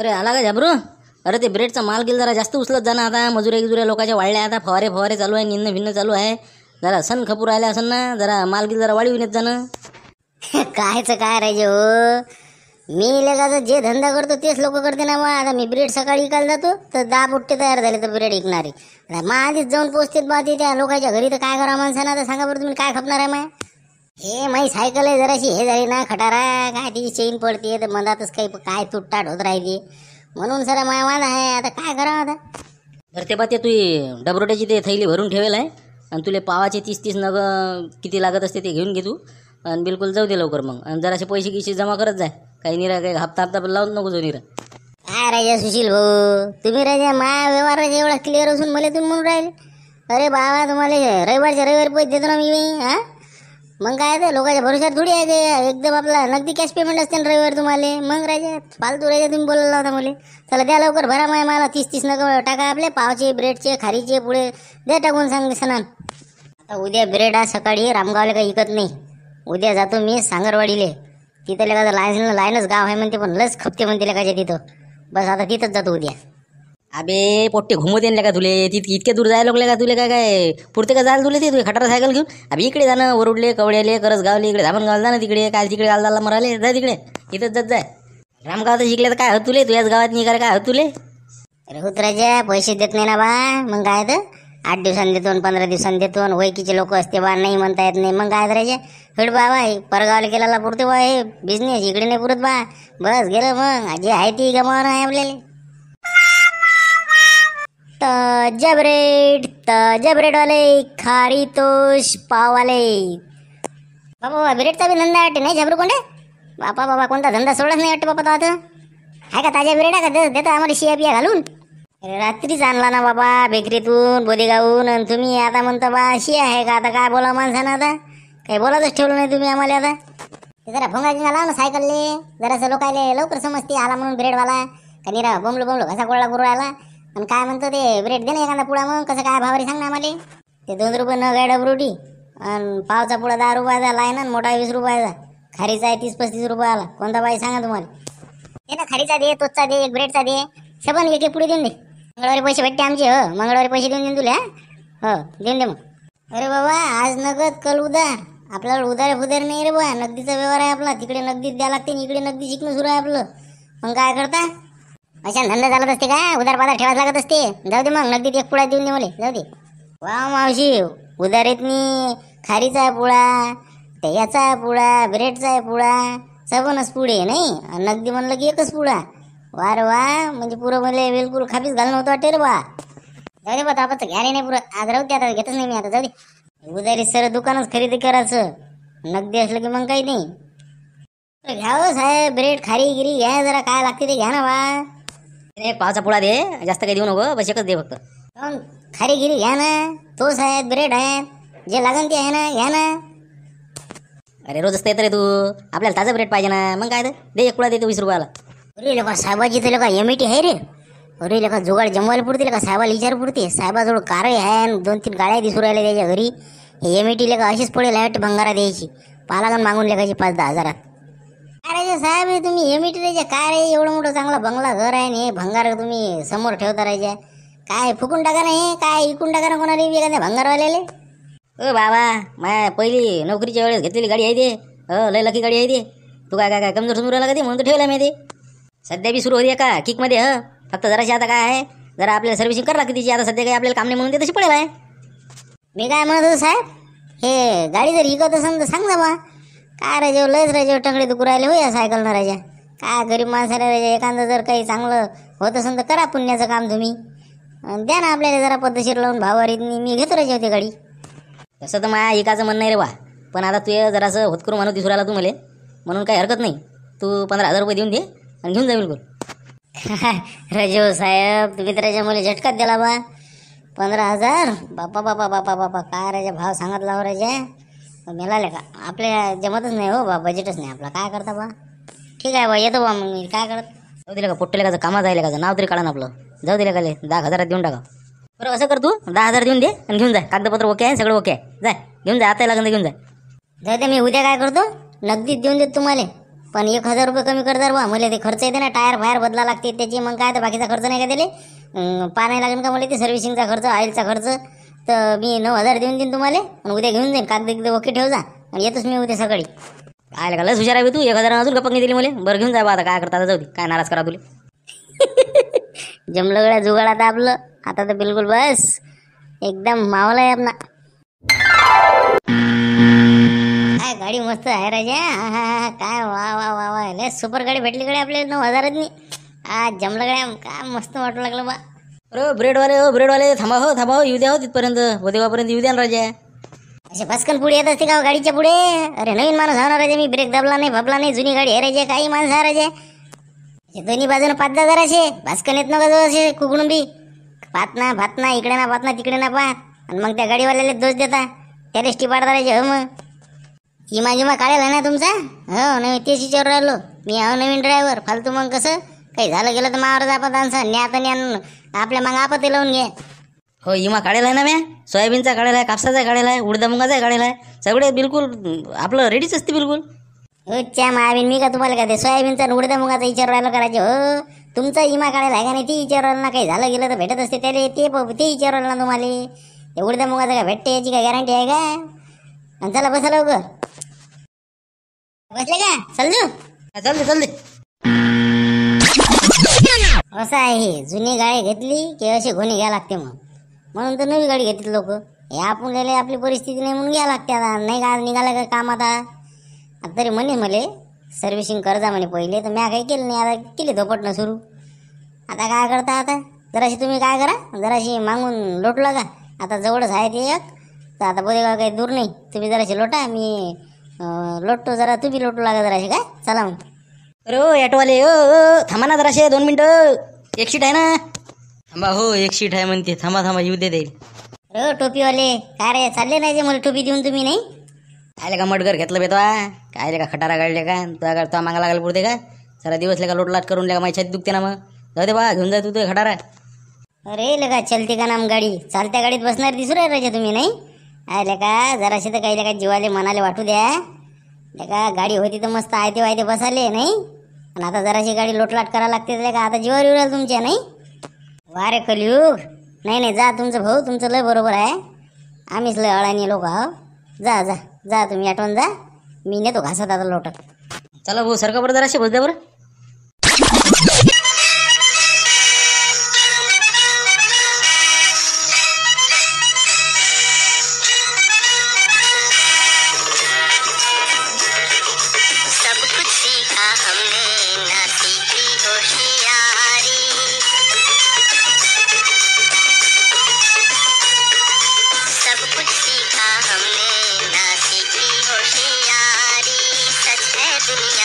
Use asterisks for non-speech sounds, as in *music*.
अरे आला का झाबरू अरे ते ब्रेडचा माल गेल जरा जास्त उचलत जाणार आता मजुरे गिजुऱ्या लोकांच्या वाढल्या आता फवारे फवारे चालू आहे निन्न भिन्न चालू आहे जरा सण खपूर आले असं ना जरा माल गेल जरा वाढविण्यात येत जाणं *laughs* कायचं काय रे हो मी इलेगाचा जे धंदा करतो तेच लोक करते ना मग आता मी ब्रेड सकाळी विकायला जातो तर दहा बुट्टे तयार झाले तर ब्रेड विकणारे मग आधीच जाऊन पोचते बा ते त्या लोकांच्या घरी तर काय करा माणसानं आता सांगा बरं तुम्ही काय खपणार आहे मा हे माई सायकल आहे जराशी हे झाली ना खटारा काय ती चेन पडते तर मधातच काही काय तुटटाट होत राहिली म्हणून सर माझा वाद आहे आता काय करा आता बरं ते बाते ते तू डबरोट्याची ते थैली भरून ठेवेल आहे आणि तुले पावाचे तीस तीस नग किती लागत असते ते घेऊन घे तू आणि बिलकुल जाऊ दे लवकर मग आणि जरासे पैसे गिसे जमा करत जाय काही निरा काही हप्ता हप्ता लावून नको जो काय राजा सुशील भाऊ तुम्ही राजा माया व्यवहार एवढा क्लिअर असून मला तुम्ही म्हणून राहिले अरे बाबा तुम्हाला रविवारच्या रविवार पैसे देतो ना मी हा मग काय ते लोकांच्या भरोशावर थोडी आहे ते एकदम आपला नगदी कॅश पेमेंट असते ना रविवार तुम्हाला मग राजा फालतू राजा तुम्ही बोलला होता मला चला द्या लवकर भरा माय मला तीस तीस नका टाका आपले पावचे ब्रेडचे खारीचे पुढे द्या टाकून सांग सणान आता उद्या ब्रेड आज सकाळी रामगावला काही विकत नाही उद्या जातो मी सांगरवाडीले तिथं लगा लाईन लाईनच गाव आहे म्हणते पण लस खपते म्हणते लगायचे तिथं बस आता तिथंच जातो उद्या अबे पोट्टे घुमू नाही का तुले तित इतके दूर जायला लागले का तुले काय काय पुरते का जायला तुले ते तुझे खटारा सायकल घेऊन अबे इकडे जाणं वरुडले कवड्याले गावले इकडे गावला जाणं तिकडे काय तिकडे गालदाला मराले जा तिकडे इथंच जात जाय रामगाव तर शिकले तर काय होत तुले तुझ्याच गावात निघाल काय होत तुले राजा पैसे देत नाही ना बा मग काय तर आठ दिवसांनी देतो पंधरा दिवसांनी देतो वैकीचे लोक असते बा नाही म्हणता येत नाही मग काय करायचे हिड बाबा हे परगावला गेल्याला पुरते बा हे बिझनेस इकडे नाही पुरत बा बस गेलं मग जे आहे ती गमावर आहे आपल्याला त वाले खारी तोष पाववाले बाबा बाबा बिरेटचा बी धंदा वाटते नाही जबरू कोणते बापा बाबा कोणता धंदा सोडत नाही वाटते बापा तो आता हाय का ताज्या ब्रेड आहे का देतो आम्हाला शिया बिया घालून रात्रीच आणला ना बाबा बेकरीतून गाऊन आणि तुम्ही आता म्हणता बा अशी आहे का आता काय बोला माणसानं आता काही बोलातच ठेवलं नाही तुम्ही आम्हाला आता जरा भोंगा गिंगा लाव ना सायकलले जरासं लोकायले लवकर समजते आला म्हणून ब्रेडवाला का निरा बोंबलो बोंबलो कसा कोळला गुरु आला आणि काय म्हणतो ते ब्रेड दे ना एखादा पुडा मग कसं काय भावारी सांग ना आम्हाला ते दोन रुपये न गाय डबरोटी आणि पावचा पुडा दहा रुपयाचा ना मोठा वीस रुपयाचा खारीचा आहे तीस पस्तीस आला कोणता बाई सांगा तुम्हाला हे ना खारीचा दे तोचचा दे एक ब्रेडचा दे सबन एक पुढे देऊन दे मंगळवारी पैसे भेटते आमचे हो मंगळवारी पैसे देऊन देऊन तुला हो देऊन दे मग अरे बाबा आज नगद कल उदार आपल्याला उदार फुधार नाही रे बाबा नगदीचा व्यवहार आहे आपला तिकडे नगदी द्यायला लागते इकडे नगदी शिकणं सुरू आहे आपलं मग काय करता अशा धंदा चालत असते का उदार पादार ठेवाच लागत असते जाऊ दे मग नगदीत एक पुळा देऊन दे मला जाऊ दे वा मावशी नाही खारीचा आहे खारीचा त्याचा आहे पुळा ब्रेडचा आहे पुळा सबनच पुढे नाही नगदी म्हणलं की एकच पुळा वा वा म्हणजे पुरं म्हणजे बिलकुल खापीस घालणं होतं वाटते रे बा जाऊ दे बा तापाचं घ्या नाही पुरं आज राहू दे आता घेतच नाही मी आता जाऊ दे उदारी सर दुकानच खरेदी करायचं नगदी असलं की मग काही नाही घ्या हो साहेब ब्रेड खारी गिरी घ्या जरा काय लागते ते घ्या ना बा एक पावचा पुळा दे जास्त काही देऊ नको बस एकच दे फक्त खारी गिरी घ्या ना तो साहेब ब्रेड आहे जे लागन ते आहे ना घ्या ना अरे रोजच ते रे तू आपल्याला ताजा ब्रेड पाहिजे ना मग काय दे एक पुळा दे वीस रुपयाला अरे लोका साहेबाची जिथे लोका एमईटी e आहे रे अरे लोका जुगाड जमवायला पुरते का साहेबाला विचार पुरते साहेबाजवळ कारही आहे दोन तीन गाड्या दिसू राहिल्या त्याच्या घरी एमईटी e लेखा अशीच पडेल लाईट भंगारा द्यायची पालागण मागून लेखाची पाच दहा हजारात अरे साहेब तुम्ही एमईटी द्यायच्या e काय रे एवढं मोठं चांगला बंगला घर आहे ना भंगार तुम्ही समोर ठेवता राहायच्या काय फुकून टाका नाही काय विकून टाका ना कोणाला एखाद्या भंगारवाल्याले ओ बाबा माया पहिली नोकरीच्या वेळेस घेतलेली गाडी आहे ते अ लय लकी गाडी आहे ते तू काय काय काय कमजोर समोर राहिला का ते म्हणून ठेवला मी ते सध्या बी सुरू होते का किकमध्ये ह फक्त जराशी आता काय आहे जरा आपल्याला सर्व्हिसिंग करा लागते तिची आता सध्या काही आपल्याला काम नाही म्हणून ते तशी पडेल आहे मी काय म्हणत साहेब हे गाडी जर इकत असेल तर सांग बा काय राजे लयच राजे टंगडे दुखू राहिले या सायकल ना राजा काय गरीब माणसाला राजा एखादं जर काही चांगलं होत असेल तर करा पुण्याचं काम तुम्ही द्या ना आपल्याला जरा पद्धतशीर लावून भावारी मी घेतो राजे होती गाडी तसं तर माया एकाचं म्हणणं रे वा पण आता तू जरासं होतकरू म्हणून दिसू राहिला तू म्हणून काही हरकत नाही तू पंधरा हजार रुपये देऊन दे आणि घेऊन जा बिलकुल *laughs* रजो हो साहेब तुम्ही तर राजा मुली झटकाच दिला बा पंधरा हजार बापा बापा बापा बापा काय राजा भाव सांगत लाव राजा मिळाले का आपल्या जमतच नाही हो बा बजेटच नाही आपला काय करता बा ठीक आहे बा येतो बा मग मी काय करत जाऊ दिलं का पोट्टेला का कामा जायला का नाव तरी काढा ना आपलं जाऊ दिलं का दहा हजारात देऊन टाका बरं असं कर तू दहा हजार देऊन दे आणि घेऊन जा कागदपत्र ओके आहे सगळं ओके आहे जाय घेऊन जा आता लागेल घेऊन जा जाऊ दे मी उद्या काय करतो नगदीच देऊन देत तुम्हाला पण एक हजार रुपये कमी कर बा मला ते खर्च येते ना टायर फायर बदला लागते त्याची मग काय तर बाकीचा खर्च नाही का दिले नाही लागेल का मला ते सर्व्हिसिंगचा खर्च ऑइलचा खर्च तर मी नऊ हजार देऊन देईन तुम्हाला आणि उद्या घेऊन जाईन कागद एकदा ओके ठेव जा आणि येतोच मी उद्या सकाळी काय का लस हुशार आहे तू एक हजार अजून गप्पा दिली मला बरं घेऊन जा बा आता काय करता जाऊ दे काय नाराज करा तुला *laughs* जमलं गळ्या जुगाड आता आपलं आता तर बिलकुल बस एकदम मावला आहे आपला काय गाडी मस्त आहे राजा हा काय वा वा वा वा लय सुपर गाडी भेटली कडे आपल्या नऊ हजारात नाही आज जमलं गड्या काय मस्त वाटू लागलं बा अरे ब्रेडवाले हो ब्रेडवाले थांबा हो थांबा हो येऊ द्या हो तिथपर्यंत देवापर्यंत येऊ द्या राजा असे बास्कन पुढे येत असते का हो गाडीच्या पुढे अरे नवीन माणूस हावणार राजा मी ब्रेक दाबला नाही भाबला नाही जुनी गाडी आहे राजा काही माणसं आहे राजे दोन्ही बाजून पाच दहा असे भास्कन येत नका असे कुकडून बी पात ना भात ना इकडे ना पात ना तिकडे ना पात आणि मग त्या गाडीवाल्याला दोष देता त्याला स्टिपाडता राजा हो मग किमा जिमा काढायला ना तुमचा हो नाही तेच विचार राहिलो मी हो नवीन ड्रायव्हर फालतू मग कसं काही झालं गेलं तर मावर जापत आणसा न्या न्या आपल्या मग आपत्ती लावून घे हो इमा काढायला आहे ना म्या सोयाबीनचा काढायला आहे कापसाचा काढायला आहे उडदा मुंगाचा काढायला आहे सगळे बिलकुल आपलं रेडीच असते बिलकुल च्या महावीन मी का तुम्हाला का ते सोयाबीनचा उडद्या उडदा मुगाचा विचार राहिला करायचे हो तुमचा इमा काढायला आहे का नाही ते विचार राहिला ना काही झालं गेलं तर भेटत असते त्याला ते ते विचार ना तुम्हाला उडद्या उडदा मुगाचा का भेटते याची काय गॅरंटी आहे का आणि चला बसा लवकर बसले का चल दे चल दे असं आहे जुनी गाडी घेतली की असे घोणे घ्या लागते मग म्हणून तर नवी गाडी घेतली लोक हे आपण गेले आपली परिस्थिती नाही म्हणून घ्या लागते आता नाही का निघाला का काम आता आता तरी म्हणे मले सर्व्हिसिंग करजा म्हणे पहिले तर म्या काही केलं नाही आता केली धोपटणं सुरू आता काय करता आता जराशी तुम्ही काय करा जराशी मागून लोटला का आता जवळच आहे ते एक तर आता बोलेगाव काही दूर नाही तुम्ही जराशी लोटा मी लोटतो जरा तू बी लोटू लागा जराशे काय चला मग अरे ओ ॲटोवाले ओ थांबा ना जराशे दोन मिनटं एक शीट आहे ना थांबा हो एक शीट आहे म्हणते थांबा थांबा येऊ दे देईल अरे टोपीवाले काय रे चालले नाही जे मला टोपी देऊन तुम्ही नाही आले का मटगर घेतलं बे काय कायले का खटारा काढले का तुझा का तुला मागा लागायला पुरते का सारा दिवस लेका लोटलाट करून लेका माझ्या छाती दुखते ना मग जाऊ दे बा घेऊन जा तू ते खटारा अरे लगा चलते का नाम गाडी चालत्या गाडीत बसणार दिसू राहिला तुम्ही नाही अरे का जराशी तर काही का जीवाले मनाले वाटू द्या का गाडी होती तर मस्त आयते वायते बसाले नाही आणि आता जराशी गाडी लोटलाट करायला लागते का आता जीवावर येऊ तुमच्या नाही वारे कलयुग नाही नाही जा तुमचं भाऊ तुमचं लय बरोबर आहे आम्हीच लय अळाणी लोक आहो जा जा जा तुम्ही आठवण जा मी नेतो घासत आता लोटत चला भाऊ सरका बरं जराशी बस द्या बरं city.